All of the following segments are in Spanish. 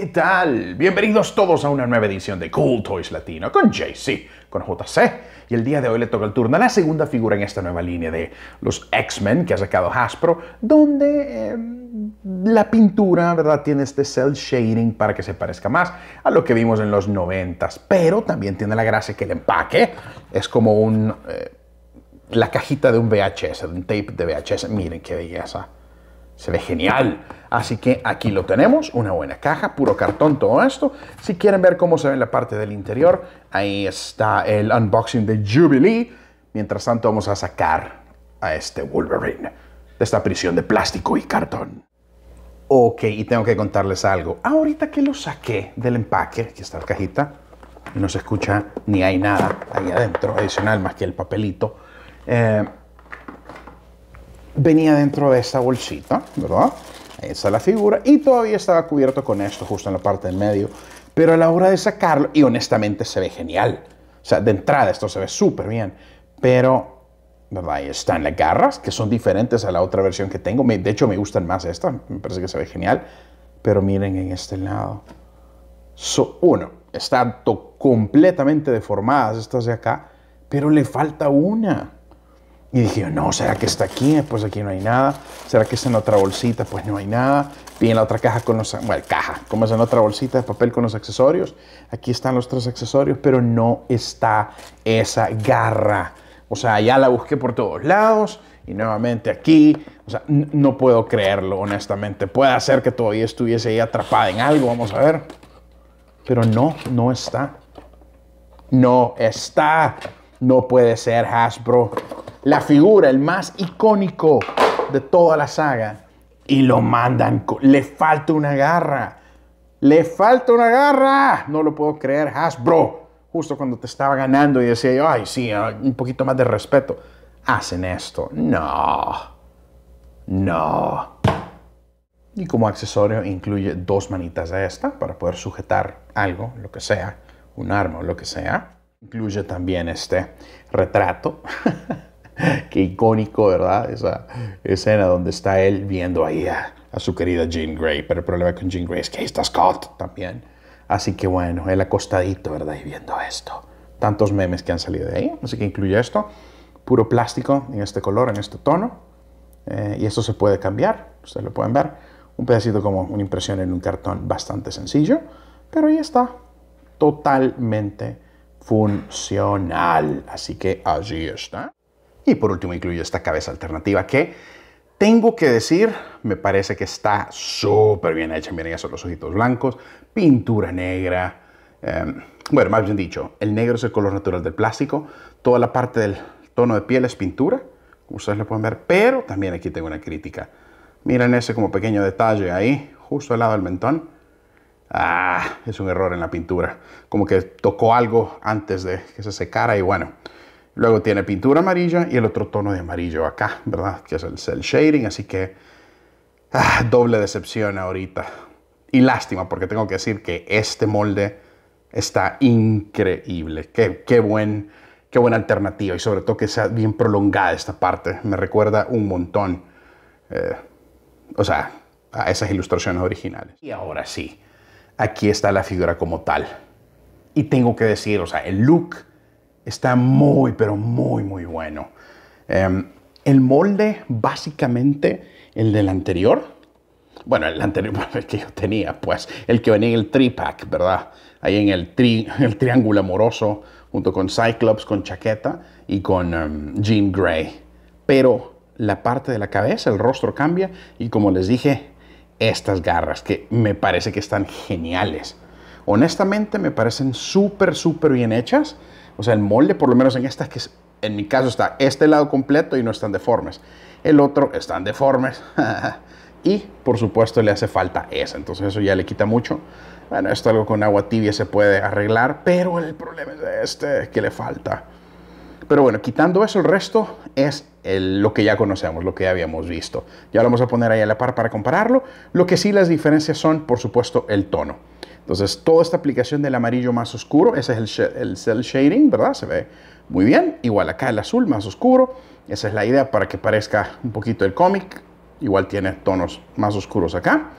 ¿Qué tal? Bienvenidos todos a una nueva edición de Cool Toys Latino con JC, con JC. Y el día de hoy le toca el turno a la segunda figura en esta nueva línea de los X-Men que ha sacado Hasbro, donde em, la pintura, ¿verdad? Tiene este cel shading para que se parezca más a lo que vimos en los 90s, pero también tiene la gracia que el empaque es como un... Eh, la cajita de un VHS, de un tape de VHS. Miren qué belleza se ve genial. Así que aquí lo tenemos, una buena caja, puro cartón todo esto. Si quieren ver cómo se ve en la parte del interior, ahí está el unboxing de Jubilee. Mientras tanto vamos a sacar a este Wolverine de esta prisión de plástico y cartón. Ok, y tengo que contarles algo. Ahorita que lo saqué del empaque, aquí está la cajita, no se escucha ni hay nada ahí adentro, adicional más que el papelito. Eh, venía dentro de esta bolsita, ¿verdad? Ahí está la figura y todavía estaba cubierto con esto justo en la parte del medio. Pero a la hora de sacarlo, y honestamente se ve genial. O sea, de entrada esto se ve súper bien. Pero, ¿verdad? Ahí están las garras, que son diferentes a la otra versión que tengo. De hecho, me gustan más estas. Me parece que se ve genial. Pero miren en este lado. So, uno, están completamente deformadas estas de acá, pero le falta una. Y dije, no, ¿será que está aquí? Pues aquí no hay nada. ¿Será que está en otra bolsita? Pues no hay nada. Vi en la otra caja con los... Bueno, caja. Como es en otra bolsita de papel con los accesorios. Aquí están los tres accesorios, pero no está esa garra. O sea, ya la busqué por todos lados y nuevamente aquí. O sea, no puedo creerlo, honestamente. Puede ser que todavía estuviese ahí atrapada en algo, vamos a ver. Pero no, no está. No está. No puede ser, Hasbro la figura, el más icónico de toda la saga, y lo mandan. Le falta una garra. Le falta una garra. No lo puedo creer, Hasbro. Justo cuando te estaba ganando y decía yo, ay, sí, ah, un poquito más de respeto. Hacen esto. No. No. Y como accesorio incluye dos manitas de esta para poder sujetar algo, lo que sea, un arma o lo que sea. Incluye también este retrato. Qué icónico, ¿verdad? Esa escena donde está él viendo ahí a, su querida Jean Grey. Pero el problema con Jean Grey es que ahí está Scott también. Así que bueno, él acostadito, ¿verdad? Y viendo esto. Tantos memes que han salido de ahí. Así que incluye esto. Puro plástico en este color, en este tono. Eh, y esto se puede cambiar, ustedes lo pueden ver. Un pedacito como una impresión en un cartón bastante sencillo. Pero ahí está. Totalmente funcional. Así que allí está. Y por último incluyo esta cabeza alternativa que tengo que decir, me parece que está súper bien hecha. Miren, ya son los ojitos blancos, pintura negra. Em, bueno, más bien dicho, el negro es el color natural del plástico. Toda la parte del tono de piel es pintura, como ustedes lo pueden ver. Pero también aquí tengo una crítica. Miren ese como pequeño detalle ahí, justo al lado del mentón. Ah, es un error en la pintura. Como que tocó algo antes de que se secara y bueno, Luego tiene pintura amarilla y el otro tono de amarillo acá, ¿verdad? Que es el cel shading, así que ah, doble decepción ahorita. Y lástima, porque tengo que decir que este molde está increíble. Qué, qué, buen, qué buena alternativa y sobre todo que sea bien prolongada esta parte. Me recuerda un montón, eh, o sea, a esas ilustraciones originales. Y ahora sí, aquí está la figura como tal. Y tengo que decir, o sea, el look Está muy, pero muy, muy bueno. Em, el molde, básicamente, el del anterior. Bueno, el anterior el que yo tenía, pues, el que venía en el 3-pack, ¿verdad? Ahí en el, el triángulo amoroso, junto con Cyclops, con chaqueta y con jim em, Jean Grey. Pero la parte de la cabeza, el rostro cambia y como les dije, estas garras que me parece que están geniales. Honestamente me parecen súper, súper bien hechas. O sea, el molde, por lo menos en esta, que es, en mi caso está este lado completo y no están deformes. El otro están deformes. y, por supuesto, le hace falta esa. Entonces eso ya le quita mucho. Bueno, esto algo con agua tibia se puede arreglar, pero el problema es este, que le falta. Pero bueno, quitando eso, el resto es lo que ya conocemos, lo que ya habíamos visto. Ya lo vamos a poner ahí a la par para compararlo. Lo que sí las diferencias son, por supuesto, el tono. Entonces, toda esta aplicación del amarillo más oscuro, ese es el, el cell shading, ¿verdad? Se ve muy bien. Igual acá el azul más oscuro, esa es la idea para que parezca un poquito el cómic. Igual tiene tonos más oscuros acá.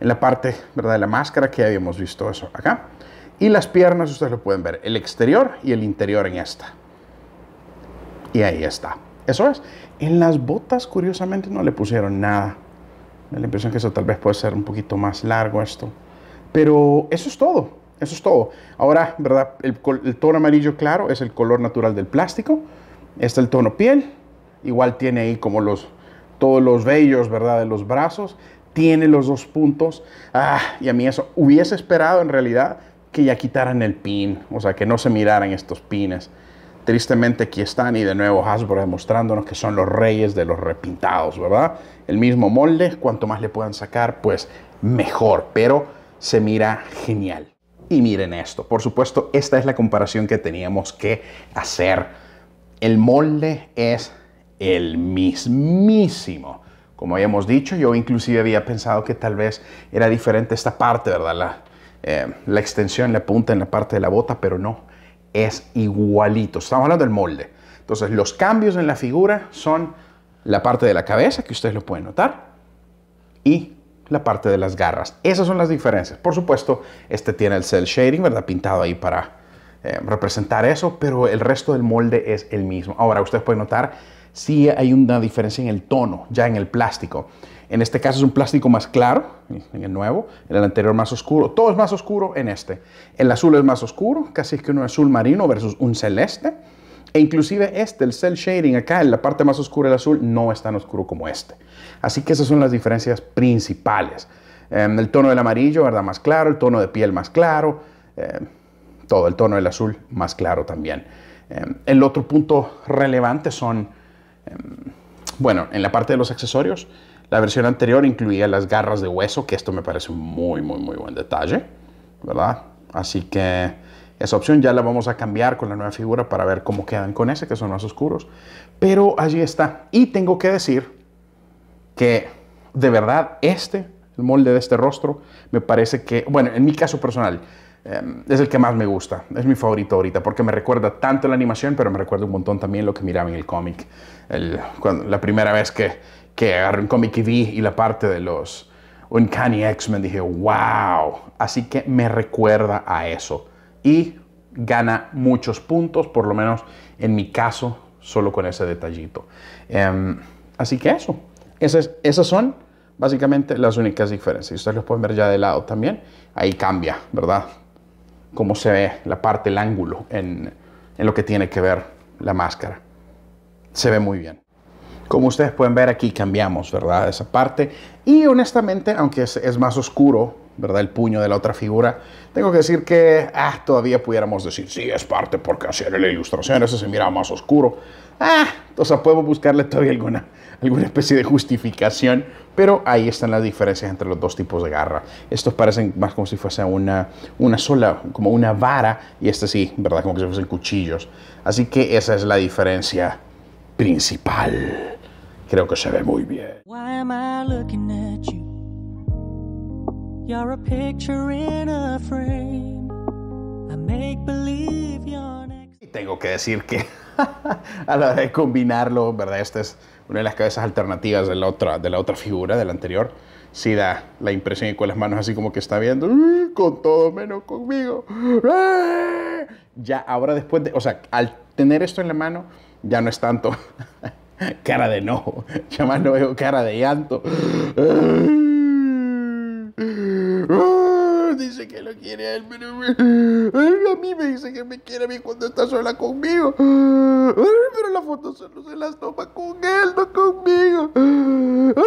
En la parte, ¿verdad? De la máscara que habíamos visto eso acá. Y las piernas, ustedes lo pueden ver, el exterior y el interior en esta. Y ahí está. Eso es. En las botas, curiosamente, no le pusieron nada. Me da la impresión que eso tal vez puede ser un poquito más largo esto. Pero eso es todo, eso es todo. Ahora, ¿verdad? El, tono amarillo claro es el color natural del plástico. Está el tono piel, igual tiene ahí como los, todos los vellos, ¿verdad? De los brazos. Tiene los dos puntos. Ah, y a mí eso hubiese esperado en realidad que ya quitaran el pin, o sea, que no se miraran estos pines. Tristemente aquí están y de nuevo Hasbro demostrándonos que son los reyes de los repintados, ¿verdad? El mismo molde, cuanto más le puedan sacar, pues mejor, pero se mira genial. Y miren esto, por supuesto, esta es la comparación que teníamos que hacer. El molde es el mismísimo. Como habíamos dicho, yo inclusive había pensado que tal vez era diferente esta parte, ¿verdad? La, eh, la extensión, la punta en la parte de la bota, pero no, es igualito. Estamos hablando del molde. Entonces, los cambios en la figura son la parte de la cabeza, que ustedes lo pueden notar, y la parte de las garras. Esas son las diferencias. Por supuesto, este tiene el cell shading, ¿verdad? Pintado ahí para eh, representar eso, pero el resto del molde es el mismo. Ahora, ustedes pueden notar si hay una diferencia en el tono, ya en el plástico. En este caso es un plástico más claro, en el nuevo, en el anterior más oscuro. Todo es más oscuro en este. El azul es más oscuro, casi es que un azul marino versus un celeste. E inclusive este, el Cell shading acá, en la parte más oscura del azul, no es tan oscuro como este. Así que esas son las diferencias principales. Em, el tono del amarillo, ¿verdad? Más claro, el tono de piel más claro, em, todo, el tono del azul más claro también. Em, el otro punto relevante son, bueno, en la parte de los accesorios, la versión anterior incluía las garras de hueso, que esto me parece muy, muy, muy buen detalle, ¿verdad? Así que esa opción ya la vamos a cambiar con la nueva figura para ver cómo quedan con ese, que son más oscuros. Pero allí está. Y tengo que decir que de verdad este, el molde de este rostro, me parece que, bueno, en mi caso personal, em, es el que más me gusta, es mi favorito ahorita, porque me recuerda tanto la animación, pero me recuerda un montón también lo que miraba en el cómic. la primera vez que, que agarré un cómic y vi y la parte de los Uncanny X-Men, dije, wow, así que me recuerda a eso y gana muchos puntos, por lo menos en mi caso, solo con ese detallito. Em, así que eso, esas, esas son básicamente las únicas diferencias. Ustedes los pueden ver ya de lado también. Ahí cambia, ¿verdad? Cómo se ve la parte, el ángulo en, lo que tiene que ver la máscara. Se ve muy bien. Como ustedes pueden ver aquí cambiamos, ¿verdad? Esa parte. Y honestamente, aunque es más oscuro ¿verdad? El puño de la otra figura. Tengo que decir que ah, todavía pudiéramos decir, sí, es parte porque hacer la ilustración, ese se mira más oscuro. Ah, entonces podemos buscarle todavía alguna, alguna especie de justificación, pero ahí están las diferencias entre los dos tipos de garra. Estos parecen más como si fuese una, una sola, como una vara, y este sí, ¿verdad? Como que si fuesen cuchillos. Así que esa es la diferencia principal. Creo que se ve muy bien. Y tengo que decir que a la hora de combinarlo, ¿verdad? Esta es una de las cabezas alternativas de la otra, de la otra figura, de la anterior. Sí da la impresión y con las manos así como que está viendo, con todo menos conmigo. ¡Eh! Ya ahora después de, o sea, al tener esto en la mano, ya no es tanto cara de enojo, ya más no veo cara de llanto. ¡Eh! Ah, dice que lo quiere a él, pero a mí me dice que me quiere a mí cuando está sola conmigo. Ah, pero las fotos solo se las toma con él, no conmigo. Ah,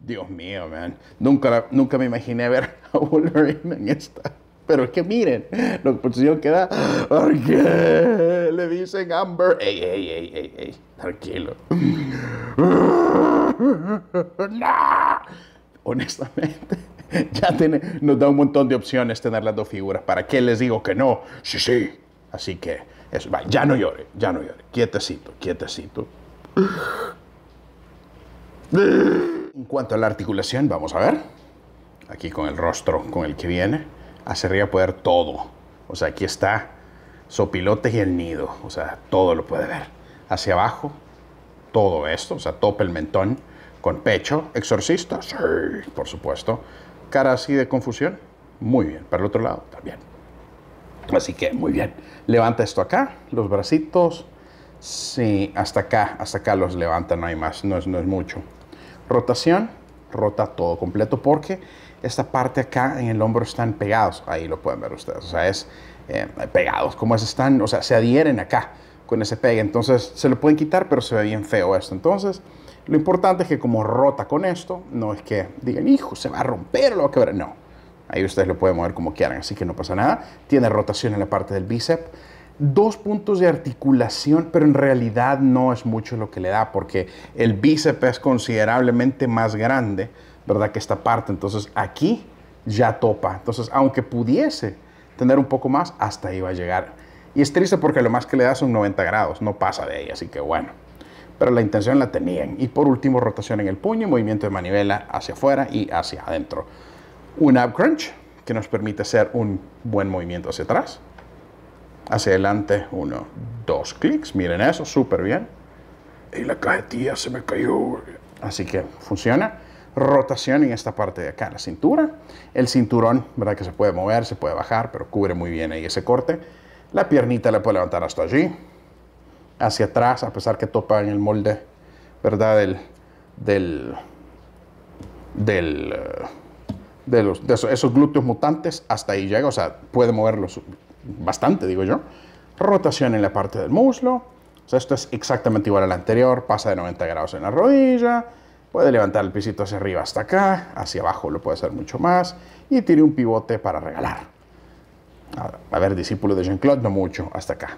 Dios mío, man. Nunca, nunca me imaginé ver a Wolverine en esta. Pero es que miren, lo posición que da. Porque le dicen Amber. Ey, ey, ey, ey, ey. Tranquilo. ¡No! honestamente, ya tiene, nos da un montón de opciones tener las dos figuras. ¿Para qué les digo que no? Sí, sí. Así que, eso, va, ya no llore, ya no llore. Quietecito, quietecito. En cuanto a la articulación, vamos a ver. Aquí con el rostro con el que viene. Hacia arriba puede ver todo. O sea, aquí está Sopilote y el nido. O sea, todo lo puede ver. Hacia abajo, todo esto. O sea, tope el mentón ¿Con pecho? ¿Exorcista? por supuesto. ¿Cara así de confusión? Muy bien. Para el otro lado, también. Así que, muy bien. Levanta esto acá, los bracitos. Sí, hasta acá, hasta acá los levanta, no hay más, no es, mucho. Rotación, rota todo completo porque esta parte acá en el hombro están pegados, ahí lo pueden ver ustedes, o sea, es eh, pegados, como es, están, o sea, se adhieren acá con ese pegue, entonces se lo pueden quitar, pero se ve bien feo esto, entonces lo importante es que como rota con esto, no es que digan, hijo, se va a romper, lo va a quebrar. No, ahí ustedes lo pueden mover como quieran, así que no pasa nada. Tiene rotación en la parte del bíceps. Dos puntos de articulación, pero en realidad no es mucho lo que le da, porque el bíceps es considerablemente más grande, ¿verdad? Que esta parte. Entonces aquí ya topa. Entonces, aunque pudiese tener un poco más, hasta ahí va a llegar. Y es triste porque lo más que le da son 90 grados, no pasa de ahí, así que bueno pero la intención la tenían. Y por último, rotación en el puño, movimiento de manivela hacia afuera y hacia adentro. Un ab crunch, que nos permite hacer un buen movimiento hacia atrás. Hacia adelante, uno, dos clics. Miren eso, súper bien. Y la cajetilla se me cayó. Así que funciona. Rotación en esta parte de acá, la cintura. El cinturón, ¿verdad? Que se puede mover, se puede bajar, pero cubre muy bien ahí ese corte. La piernita la puede levantar hasta allí hacia atrás, a pesar que topa en el molde, ¿verdad? Del, del, eh, de, los, esos, glúteos mutantes, hasta ahí llega, o sea, puede moverlos bastante, digo yo. Rotación en la parte del muslo, o sea, esto es exactamente igual al anterior, pasa de 90 grados en la rodilla, puede levantar el pisito hacia arriba hasta acá, hacia abajo lo puede hacer mucho más, y tiene un pivote para regalar. A ver, discípulo de Jean-Claude, no mucho, hasta acá.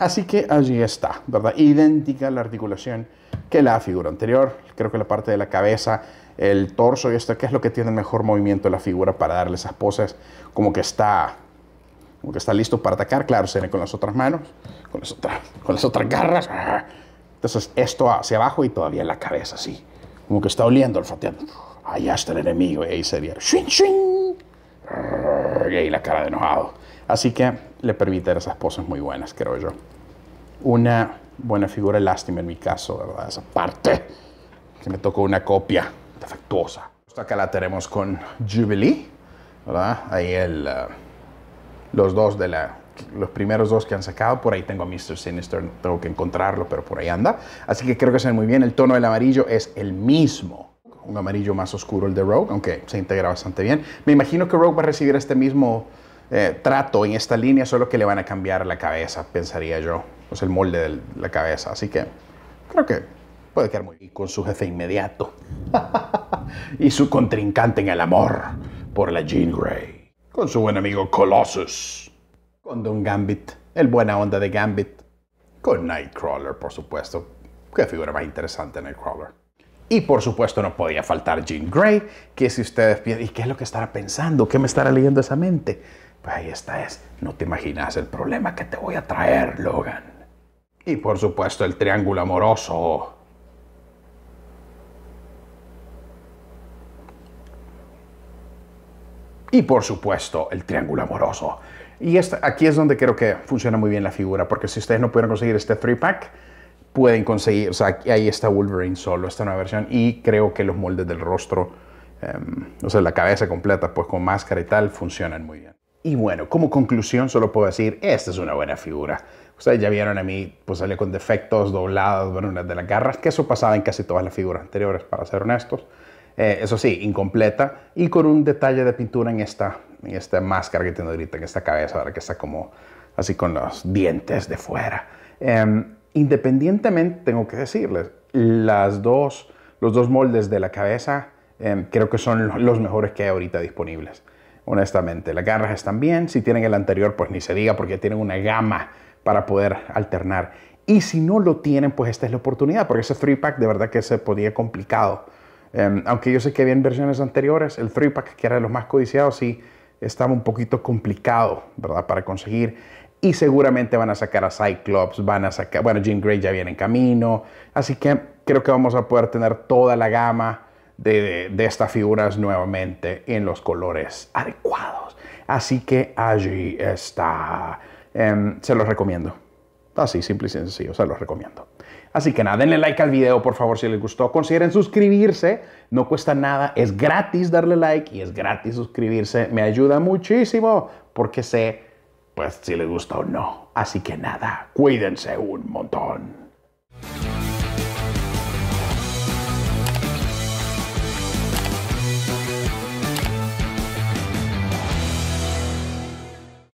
Así que allí está, ¿verdad? Idéntica la articulación que la figura anterior. Creo que la parte de la cabeza, el torso y esto, que es lo que tiene el mejor movimiento de la figura para darle esas poses, como que está, como que está listo para atacar. Claro, se ve con las otras manos, con las otras, con las otras garras. Entonces, esto hacia abajo y todavía la cabeza, así. Como que está oliendo, olfateando. Allá está el enemigo y ahí sería. ¡Shin, shin! Y ahí la cara de enojado. Así que le permite a esas poses muy buenas, creo yo. Una buena figura, lástima en mi caso, ¿verdad? Esa parte que me tocó una copia defectuosa. acá la tenemos con Jubilee, ¿verdad? Ahí el, eh, los dos de la los primeros dos que han sacado. Por ahí tengo a Mr. Sinister, tengo que encontrarlo, pero por ahí anda. Así que creo que se ve muy bien. El tono del amarillo es el mismo. Un amarillo más oscuro el de Rogue, aunque se integra bastante bien. Me imagino que Rogue va a recibir este mismo eh, trato en esta línea, solo que le van a cambiar la cabeza, pensaría yo. O sea, el molde de la cabeza. Así que creo que puede quedar muy bien con su jefe inmediato. y su contrincante en el amor por la Jean Grey. Con su buen amigo Colossus. Con Don Gambit, el buena onda de Gambit. Con Nightcrawler, por supuesto. Qué figura más interesante Nightcrawler. Y por supuesto no podía faltar Jean Grey, que si ustedes piensan, ¿y qué es lo que estará pensando? ¿Qué me estará leyendo esa mente? Pues ahí está es. No te imaginas el problema que te voy a traer, Logan. Y por supuesto el triángulo amoroso. Y por supuesto el triángulo amoroso. Y esta, aquí es donde creo que funciona muy bien la figura, porque si ustedes no pudieron conseguir este 3-pack, pueden conseguir, o sea, ahí está Wolverine solo, esta nueva versión, y creo que los moldes del rostro, em, o sea, la cabeza completa, pues con máscara y tal, funcionan muy bien. Y bueno, como conclusión solo puedo decir, esta es una buena figura. Ustedes ya vieron a mí, pues salió con defectos, doblados, bueno, de las garras, que eso pasaba en casi todas las figuras anteriores, para ser honestos. Eh, eso sí, incompleta y con un detalle de pintura en esta, esta máscara que tiene ahorita, en esta cabeza, ahora que está como así con los dientes de fuera. Em, independientemente, tengo que decirles, las dos, los dos moldes de la cabeza em, creo que son los mejores que hay ahorita disponibles honestamente. Las garras están bien, si tienen el anterior, pues ni se diga porque tienen una gama para poder alternar. Y si no lo tienen, pues esta es la oportunidad, porque ese 3-pack de verdad que se podía complicado. Em, aunque yo sé que había versiones anteriores, el 3-pack, que era de los más codiciados, sí estaba un poquito complicado, ¿verdad? Para conseguir. Y seguramente van a sacar a Cyclops, van a sacar, bueno, Jim Gray ya viene en camino. Así que creo que vamos a poder tener toda la gama de, estas figuras nuevamente en los colores adecuados. Así que allí está. Em, se los recomiendo. Así, simple y sencillo, se los recomiendo. Así que nada, denle like al video por favor si les gustó. Consideren suscribirse, no cuesta nada, es gratis darle like y es gratis suscribirse. Me ayuda muchísimo porque sé, pues, si les gusta o no. Así que nada, cuídense un montón.